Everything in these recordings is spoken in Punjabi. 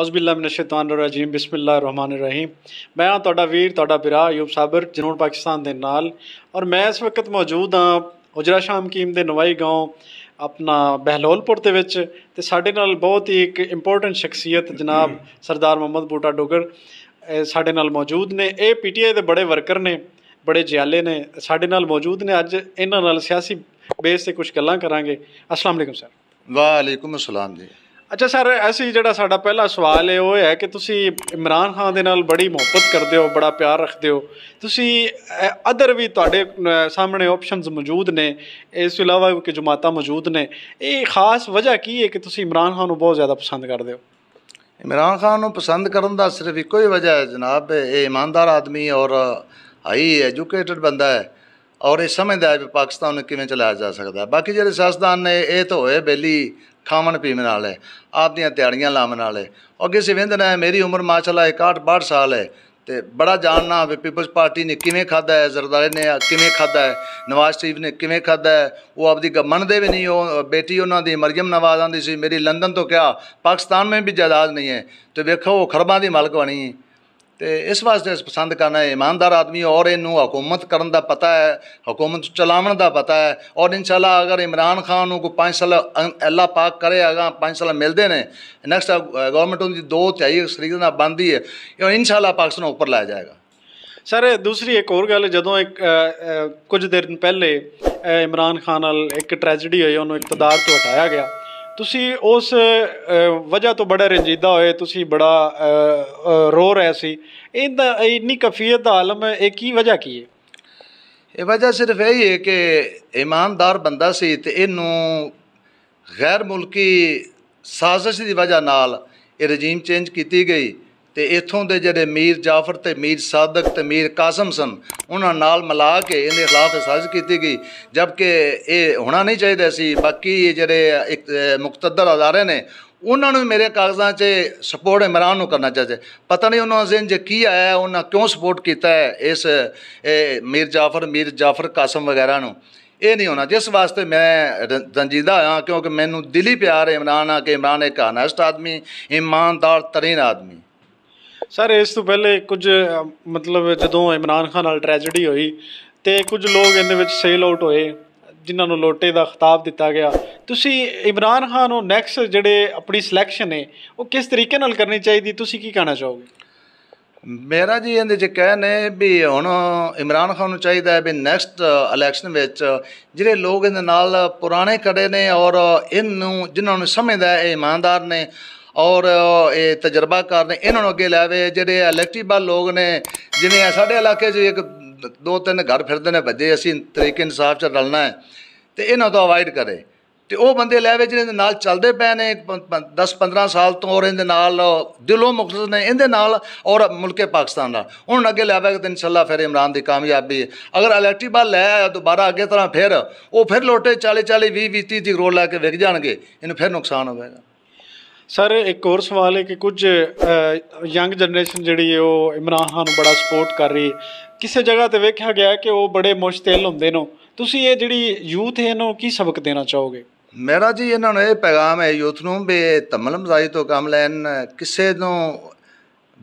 ਰਜੀਮ ਰਹਿਮਾਨ ਰਹੀਮ ਮੈਂ ਹਾਂ ਤੁਹਾਡਾ ਵੀਰ ਤੁਹਾਡਾ ਭਰਾ ਯੂਬ ਸਾਬਰ ਜਨੂਨ ਪਾਕਿਸਤਾਨ ਦੇ ਨਾਲ ਔਰ ਮੈਂ ਇਸ ਵਕਤ ਮੌਜੂਦ ਹਾਂ ਉਜਰਾ ਸ਼ਾਮਕੀਮ ਦੇ ਨਵਾਈ گاؤں ਆਪਣਾ ਬਹਿਲੋਲਪੁਰ ਦੇ ਵਿੱਚ ਤੇ ਸਾਡੇ ਨਾਲ ਬਹੁਤ ਹੀ ਇੱਕ ਇੰਪੋਰਟੈਂਟ ਸ਼ਖਸੀਅਤ ਜਨਾਬ ਸਰਦਾਰ ਮੁਹੰਮਦ ਬੂਟਾ ਡੋਗਰ ਸਾਡੇ ਨਾਲ ਮੌਜੂਦ ਨੇ ਇਹ ਪੀਟੀਆਈ ਦੇ ਬੜੇ ਵਰਕਰ ਨੇ ਬੜੇ ਜਿਆਲੇ ਨੇ ਸਾਡੇ ਨਾਲ ਮੌਜੂਦ ਨੇ ਅੱਜ ਇਹਨਾਂ ਨਾਲ ਸਿਆਸੀ ਬੇਸ ਤੇ ਕੁਝ ਗੱਲਾਂ ਕਰਾਂਗੇ ਅਸਲਾਮ ਸਰ ਵਾਲੇਕੁਮ ਅਸਲਾਮ ਜੀ ਅੱਛਾ ਸਰ ਅਸੀਂ ਜਿਹੜਾ ਸਾਡਾ ਪਹਿਲਾ ਸਵਾਲ ਹੈ ਉਹ ਹੈ ਕਿ ਤੁਸੀਂ ਇਮਰਾਨ ਖਾਨ ਦੇ ਨਾਲ ਬੜੀ ਮੁਹੱਬਤ ਕਰਦੇ ਹੋ ਬੜਾ ਪਿਆਰ ਰੱਖਦੇ ਹੋ ਤੁਸੀਂ ਅਦਰ ਵੀ ਤੁਹਾਡੇ ਸਾਹਮਣੇ ਆਪਸ਼ਨਸ ਮੌਜੂਦ ਨੇ ਇਸ ਤੋਂ ਇਲਾਵਾ ਕਿ ਜਮਾਤਾਂ ਮੌਜੂਦ ਨੇ ਇਹ ਖਾਸ ਵਜ੍ਹਾ ਕੀ ਹੈ ਕਿ ਤੁਸੀਂ ਇਮਰਾਨ ਖਾਨ ਨੂੰ ਬਹੁਤ ਜ਼ਿਆਦਾ ਪਸੰਦ ਕਰਦੇ ਹੋ ਇਮਰਾਨ ਖਾਨ ਨੂੰ ਪਸੰਦ ਕਰਨ ਦਾ ਸਿਰਫ ਇੱਕੋ ਹੀ ਵਜ੍ਹਾ ਹੈ ਜਨਾਬ ਇਹ ਇਮਾਨਦਾਰ ਆਦਮੀ ਔਰ ਹਾਈ ਐਜੂਕੇਟਡ ਬੰਦਾ ਹੈ ਔਰ ਇਹ ਸਮਝਦਾ ਹੈ ਕਿ ਪਾਕਿਸਤਾਨ ਨੂੰ ਕਿਵੇਂ ਚਲਾਇਆ ਜਾ ਸਕਦਾ ਹੈ ਬਾਕੀ ਜਿਹੜੇ ਸਿਆਸਤਦਾਨ ਨੇ ਇਹ ਤਾਂ ਹੋਏ ਬੇਲੀ ਖਾਵਣ ਪੀਣ ਨਾਲ ਹੈ ਆਪਦੀਆਂ ਤਿਆੜੀਆਂ ਲਾਉਣ ਨਾਲ ਹੈ ਅੱਗੇ ਸਿਵਿੰਦ ਨੇ ਮੇਰੀ ਉਮਰ ਮਾਸ਼ਾਅੱਲਾ 61 62 ਸਾਲ ਹੈ ਤੇ ਬੜਾ ਜਾਣਨਾ ਵੀ ਪੀਪਲਸ ਪਾਰਟੀ ਨੇ ਕਿਵੇਂ ਖਾਦਾ ਹੈ ਜ਼ਰਦਾਰੇ ਨੇ ਕਿਵੇਂ ਖਾਦਾ ਹੈ ਨਵਾਜ਼ ਸ਼ਰੀਫ ਨੇ ਕਿਵੇਂ ਖਾਦਾ ਹੈ ਉਹ ਆਪਦੀ ਮੰਨਦੇ ਵੀ ਨਹੀਂ ਉਹ ਬੇਟੀ ਉਹਨਾਂ ਦੀ ਮਰੀਮ ਨਵਾਜ਼ ਆਂਦੀ ਸੀ ਮੇਰੀ ਲੰਡਨ ਤੋਂ ਕਿਹਾ ਪਾਕਿਸਤਾਨ ਮੇਂ ਵੀ ਜਾਇਦਾਦ ਨਹੀਂ ਹੈ ਤੇ ਵੇਖੋ ਉਹ ਖਰਬਾਂ ਦੀ ਮਾਲਕ ਬਣੀ ਤੇ ਇਸ ਵਾਸਤੇ ਪਸੰਦ ਕਰਨਾ ਹੈ ਇਮਾਨਦਾਰ ਆਦਮੀ ਔਰ ਇਹਨੂੰ ਹਕੂਮਤ ਕਰਨ ਦਾ ਪਤਾ ਹੈ ਹਕੂਮਤ ਚਲਾਉਣ ਦਾ ਪਤਾ ਹੈ ਔਰ ਇਨਸ਼ਾਅੱਲਾ ਅਗਰ ਇਮਰਾਨ ਖਾਨ ਨੂੰ ਕੋ 5 ਸਾਲ ਅੱਲਾ ਪਾਕ ਕਰੇਗਾ 5 ਸਾਲ ਮਿਲਦੇ ਨੇ ਨੈਕਸਟ ਗਵਰਨਮੈਂਟ ਉਹਦੀ ਦੋ ਚਾਹੀ ਸਰੀਰ ਨਾਲ ਬੰਦੀ ਹੈ ਇਹ ਇਨਸ਼ਾਅੱਲਾ ਪਾਕਿਸਤਾਨ ਉੱਪਰ ਲਾਇਆ ਜਾਏਗਾ ਸਰ ਦੂਸਰੀ ਇੱਕ ਹੋਰ ਗੱਲ ਜਦੋਂ ਇੱਕ ਕੁਝ ਦਿਨ ਪਹਿਲੇ ਇਮਰਾਨ ਖਾਨ ਨਾਲ ਇੱਕ ਟ੍ਰੈਜੇਡੀ ਹੋਈ ਉਹਨੂੰ ਇਕਤਦਾਰ ਤੋਂ ਹਟਾਇਆ ਗਿਆ ਤੁਸੀਂ ਉਸ ਵਜ੍ਹਾ ਤੋਂ ਬੜਾ ਰੰਜੀਦਾ ਹੋਏ ਤੁਸੀਂ ਬੜਾ ਰੋ ਰਹੇ ਸੀ ਇਹਦਾ ਇੰਨੀ ਕਫੀਅਤ ਦਾ ਆਲਮ ਇਹ ਕੀ ਵਜ੍ਹਾ ਕੀ ਹੈ ਇਹ ਵਜ੍ਹਾ ਸਿਰਫ ਇਹ ਹੈ ਕਿ ਇਮਾਨਦਾਰ ਬੰਦਾ ਸੀ ਤੇ ਇਹਨੂੰ ਗੈਰ ਮੁਲਕੀ ਸਾਜ਼ਿਸ਼ ਦੀ ਵਜ੍ਹਾ ਨਾਲ ਇਹ ਰਜੀਮ ਚੇਂਜ ਕੀਤੀ ਗਈ ਤੇ ਇਥੋਂ ਦੇ ਜਿਹੜੇ ਮੀਰ ਜਾਫਰ ਤੇ ਮੀਰ ਸਾਦਕ ਤੇ ਮੀਰ ਕਾਸਮ ਸਨ ਉਹਨਾਂ ਨਾਲ ਮਿਲਾ ਕੇ ਇਹਦੇ ਖਿਲਾਫ ਸਾਜ਼ਿਸ਼ ਕੀਤੀ ਗਈ ਜਦਕਿ ਇਹ ਹੋਣਾ ਨਹੀਂ ਚਾਹੀਦਾ ਸੀ ਬਾਕੀ ਇਹ ਜਿਹੜੇ ਇੱਕ ਮੁਕਤਦਰ ਅਦਾਰੇ ਨੇ ਉਹਨਾਂ ਨੂੰ ਮੇਰੇ ਕਾਗਜ਼ਾਂ 'ਚ ਸਪੋਰਟ ਇਮਰਾਨ ਨੂੰ ਕਰਨਾ ਚਾਹੀਦਾ ਪਤਾ ਨਹੀਂ ਉਹਨਾਂ ਅਜ਼ੀਨ ਜੇ ਕੀ ਆਇਆ ਉਹਨਾਂ ਕਿਉਂ ਸਪੋਰਟ ਕੀਤਾ ਹੈ ਇਸ ਮੀਰ ਜਾਫਰ ਮੀਰ ਜਾਫਰ ਕਾਸਮ ਵਗੈਰਾ ਨੂੰ ਇਹ ਨਹੀਂ ਹੋਣਾ ਜਿਸ ਵਾਸਤੇ ਮੈਂ ਦੰਜੀਦਾ ਹਾਂ ਕਿਉਂਕਿ ਮੈਨੂੰ ਦਿਲੀ ਪਿਆਰ ਇਮਰਾਨ ਆ ਕਿ ਇਮਰਾਨ ਇੱਕ ਹਨਸਟ ਆਦਮੀ ਇਮਾਨਦਾਰ ਤਰੀਨ ਆਦਮੀ ਸਰ ਇਸ ਤੋਂ ਪਹਿਲੇ ਕੁਝ ਮਤਲਬ ਜਦੋਂ ਇਮਰਾਨ ਖਾਨ ਨਾਲ ਟ੍ਰੈਜੇਡੀ ਹੋਈ ਤੇ ਕੁਝ ਲੋਕ ਇਹਦੇ ਵਿੱਚ ਸੇਲ ਆਊਟ ਹੋਏ ਜਿਨ੍ਹਾਂ ਨੂੰ ਲੋਟੇ ਦਾ ਖਿਤਾਬ ਦਿੱਤਾ ਗਿਆ ਤੁਸੀਂ ਇਮਰਾਨ ਖਾਨ ਨੂੰ ਨੈਕਸਟ ਜਿਹੜੇ ਆਪਣੀ ਸਿਲੈਕਸ਼ਨ ਹੈ ਉਹ ਕਿਸ ਤਰੀਕੇ ਨਾਲ ਕਰਨੀ ਚਾਹੀਦੀ ਤੁਸੀਂ ਕੀ ਕਹਿਣਾ ਚਾਹੋਗੇ ਮੇਰਾ ਜੀ ਇਹਦੇ ਚ ਕਹਿਣ ਹੈ ਵੀ ਹੁਣ ਇਮਰਾਨ ਖਾਨ ਨੂੰ ਚਾਹੀਦਾ ਹੈ ਵੀ ਨੈਕਸਟ ਇਲੈਕਸ਼ਨ ਵਿੱਚ ਜਿਹੜੇ ਲੋਕ ਇਹਦੇ ਨਾਲ ਪੁਰਾਣੇ ਕੜੇ ਨੇ ਔਰ ਇਹਨੂੰ ਜਿਨ੍ਹਾਂ ਨੂੰ ਸਮਝਦਾ ਹੈ ਇਹ ਇਮਾਨਦਾਰ ਨੇ ਔਰ ਇਹ ਤਜਰਬਾ ਕਰਨ ਇਹਨਾਂ ਨੂੰ ਅੱਗੇ ਲਾਵੇ ਜਿਹੜੇ ਇਲੈਕਟ੍ਰੀਬਲ ਲੋਕ ਨੇ ਜਿਵੇਂ ਸਾਡੇ ਇਲਾਕੇ 'ਚ ਇੱਕ ਦੋ ਤਿੰਨ ਘਰ ਫਿਰਦੇ ਨੇ ਭੱਜੇ ਅਸੀਂ ਤਰੀਕੇ ਇਨਸਾਫ 'ਚ ਰਲਣਾ ਹੈ ਤੇ ਇਹਨਾਂ ਤੋਂ ਅਵਾਇਡ ਕਰੇ ਤੇ ਉਹ ਬੰਦੇ ਲੈਵੇ ਜਿਹਨਾਂ ਦੇ ਨਾਲ ਚੱਲਦੇ ਪਏ ਨੇ 10 15 ਸਾਲ ਤੋਂ ਔਰ ਇਹਦੇ ਨਾਲ ਦਿਲੋਂ ਮੁਖਲਸ ਨੇ ਇਹਦੇ ਨਾਲ ਔਰ ਮੁਲਕੇ ਪਾਕਿਸਤਾਨ ਨਾਲ ਉਹਨਾਂ ਅੱਗੇ ਲਿਆਵੇਗਾ ਤਾਂ ਇਨਸ਼ਾਅੱਲਾ ਫਿਰ ਇਮਰਾਨ ਦੀ ਕਾਮਯਾਬੀ ਅਗਰ ਇਲੈਕਟ੍ਰੀਬਲ ਲੈ ਆਇਆ ਦੁਬਾਰਾ ਅੱਗੇ ਤਰ੍ਹਾਂ ਫਿਰ ਉਹ ਫਿਰ ਲੋਟੇ 40 40 20 20 30 ਕਰੋੜ ਲੈ ਕੇ ਵਿਕ ਜਾਣਗੇ ਇਹਨੂੰ ਫਿਰ ਨੁਕਸਾਨ ਹੋਵੇਗਾ ਸਰ ਇੱਕ ਹੋਰ ਸਵਾਲ ਹੈ ਕਿ ਕੁਝ ਯੰਗ ਜਨਰੇਸ਼ਨ ਜਿਹੜੀ ਹੈ ਉਹ ਇਮਰਾਨ ਖਾਨ ਨੂੰ ਬੜਾ ਸਪੋਰਟ ਕਰ ਰਹੀ ਹੈ ਕਿਸੇ ਜਗ੍ਹਾ ਤੇ ਵੇਖਿਆ ਗਿਆ ਕਿ ਉਹ ਬੜੇ ਮੁਸ਼ਤਿਲ ਹੁੰਦੇ ਨੇ ਤੁਸੀਂ ਇਹ ਜਿਹੜੀ ਯੂਥ ਹੈ ਇਹਨੂੰ ਕੀ ਸਬਕ ਦੇਣਾ ਚਾਹੋਗੇ ਮੇਰਾ ਜੀ ਇਹਨਾਂ ਨੂੰ ਇਹ ਪੈਗਾਮ ਹੈ ਯੂਥ ਨੂੰ ਵੀ ਤਮਲ ਮਜ਼ਾਈ ਤੋਂ ਕੰਮ ਲੈਣ ਕਿਸੇ ਨੂੰ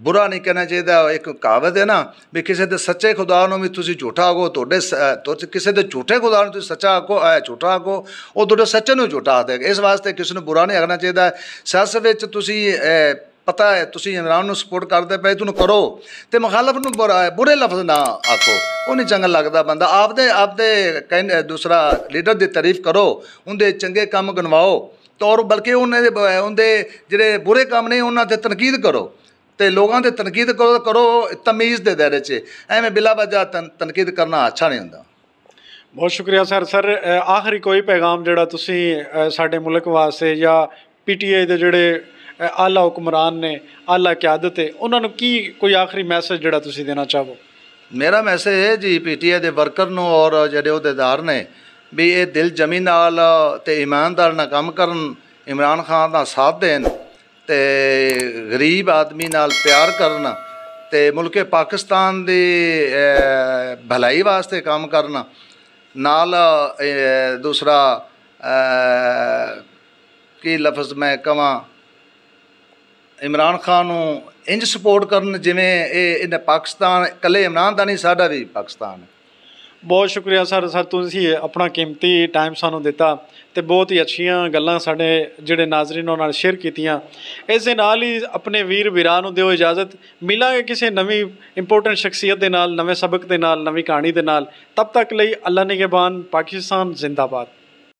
ਬੁਰਾ ਨਹੀਂ ਕਹਿਣਾ ਚਾਹੀਦਾ ਇੱਕ ਕਹਾਵਤ ਹੈ ਨਾ ਵੀ ਕਿਸੇ ਦੇ ਸੱਚੇ ਖੁਦਾ ਨੂੰ ਵੀ ਤੁਸੀਂ ਝੂਠਾ ਆਗੋ ਤੁਹਾਡੇ ਕਿਸੇ ਦੇ ਝੂਠੇ ਖੁਦਾ ਨੂੰ ਤੁਸੀਂ ਸੱਚਾ ਆ ਝੂਠਾ ਆਗੋ ਉਹ ਤੁਹਾਡੇ ਸੱਚੇ ਨੂੰ ਝੂਠਾ ਆਖਦੇ ਇਸ ਵਾਸਤੇ ਕਿਸੇ ਨੂੰ ਬੁਰਾ ਨਹੀਂ ਆਖਣਾ ਚਾਹੀਦਾ ਸਿਆਸਤ ਵਿੱਚ ਤੁਸੀਂ ਪਤਾ ਹੈ ਤੁਸੀਂ ਇਮਰਾਨ ਨੂੰ ਸਪੋਰਟ ਕਰਦੇ ਪਏ ਤੁਹਾਨੂੰ ਕਰੋ ਤੇ ਮੁਖਾਲਫ ਨੂੰ ਬੁਰਾ ਬੁਰੇ ਲਫ਼ਜ਼ ਨਾ ਆਖੋ ਉਹ ਨਹੀਂ ਚੰਗਾ ਲੱਗਦਾ ਬੰਦਾ ਆਪਦੇ ਆਪਦੇ ਦੂਸਰਾ ਲੀਡਰ ਦੀ ਤਾਰੀਫ ਕਰੋ ਉਹਦੇ ਚੰਗੇ ਕੰਮ ਗਨਵਾਓ ਤੌਰ ਬਲਕਿ ਉਹਨਾਂ ਦੇ ਉਹਦੇ ਜਿਹੜੇ ਬੁਰੇ ਕੰਮ ਨੇ ਉਹਨਾਂ ਤੇ ਤਨਕੀਦ ਕਰੋ ਤੇ ਲੋਕਾਂ ਤੇ ਤਨਕੀਦ ਕਰੋ ਕਰੋ ਤਮੀਜ਼ ਦੇ ਦਾਇਰੇ 'ਚ ਐਵੇਂ ਬਿਲਾ ਵਜਾ ਤਨਕੀਦ ਕਰਨਾ ਅੱਛਾ ਨਹੀਂ ਹੁੰਦਾ ਬਹੁਤ ਸ਼ੁਕਰੀਆ ਸਰ ਸਰ ਆਖਰੀ ਕੋਈ ਪੈਗਾਮ ਜਿਹੜਾ ਤੁਸੀਂ ਸਾਡੇ ਮੁਲਕ ਵਾਸਤੇ ਜਾਂ ਪੀਟੀਆਈ ਦੇ ਜਿਹੜੇ ਆਲਾ ਹੁਕਮਰਾਨ ਨੇ ਆਲਾ ਕਿਆਦਤ ਹੈ ਉਹਨਾਂ ਨੂੰ ਕੀ ਕੋਈ ਆਖਰੀ ਮੈਸੇਜ ਜਿਹੜਾ ਤੁਸੀਂ ਦੇਣਾ ਚਾਹੋ ਮੇਰਾ ਮੈਸੇਜ ਹੈ ਜੀ ਪੀਟੀਆਈ ਦੇ ਵਰਕਰ ਨੂੰ ਔਰ ਜਿਹੜੇ ਅਹੁਦੇਦਾਰ ਨੇ ਵੀ ਇਹ ਦਿਲ ਜਮੀਨ ਨਾਲ ਤੇ ਇਮਾਨਦਾਰ ਨਾਲ ਕੰਮ ਕਰਨ ਇਮਰਾਨ ਖਾਨ ਦਾ ਸਾਥ ਦੇਣ ਤੇ ਗਰੀਬ ਆਦਮੀ ਨਾਲ ਪਿਆਰ ਕਰਨਾ ਤੇ ਮੁਲਕੇ ਪਾਕਿਸਤਾਨ ਦੇ ਭਲਾਈ ਵਾਸਤੇ ਕੰਮ ਕਰਨਾ ਨਾਲ ਦੂਸਰਾ ਕੀ ਲਫ਼ਜ਼ ਮੈਂ ਕਵਾਂ ਇਮਰਾਨ ਖਾਨ ਨੂੰ ਇੰਜ ਸਪੋਰਟ ਕਰਨ ਜਿਵੇਂ ਇਹ ਇਹਨੇ ਪਾਕਿਸਤਾਨ ਇਕੱਲੇ ਇਮਰਾਨ ਦਾ ਨਹੀਂ ਸਾਡਾ ਵੀ ਪਾਕਿਸਤਾਨ ਬਹੁਤ ਸ਼ੁਕਰੀਆ ਸਰ ਸਰ ਤੁਸੀਂ ਆਪਣਾ ਕੀਮਤੀ ਟਾਈਮ ਸਾਨੂੰ ਦਿੱਤਾ ਤੇ ਬਹੁਤ ਹੀ ਅੱਛੀਆਂ ਗੱਲਾਂ ਸਾਡੇ ਜਿਹੜੇ ਨਾਜ਼ਰੀਨ ਉਹਨਾਂ ਨਾਲ ਸ਼ੇਅਰ ਕੀਤੀਆਂ ਇਸ ਦੇ ਨਾਲ ਹੀ ਆਪਣੇ ਵੀਰ ਵੀਰਾਂ ਨੂੰ ਦਿਓ ਇਜਾਜ਼ਤ ਮਿਲਾਂਗੇ ਕਿਸੇ ਨਵੀਂ ਇੰਪੋਰਟੈਂਟ ਸ਼ਖਸੀਅਤ ਦੇ ਨਾਲ ਨਵੇਂ ਸਬਕ ਦੇ ਨਾਲ ਨਵੀਂ ਕਹਾਣੀ ਦੇ ਨਾਲ ਤਬ ਤੱਕ ਲਈ ਅੱਲਾ ਨਿਗਹਿਬਾਨ ਪਾਕਿਸਤਾਨ ਜ਼ਿੰਦਾਬਾਦ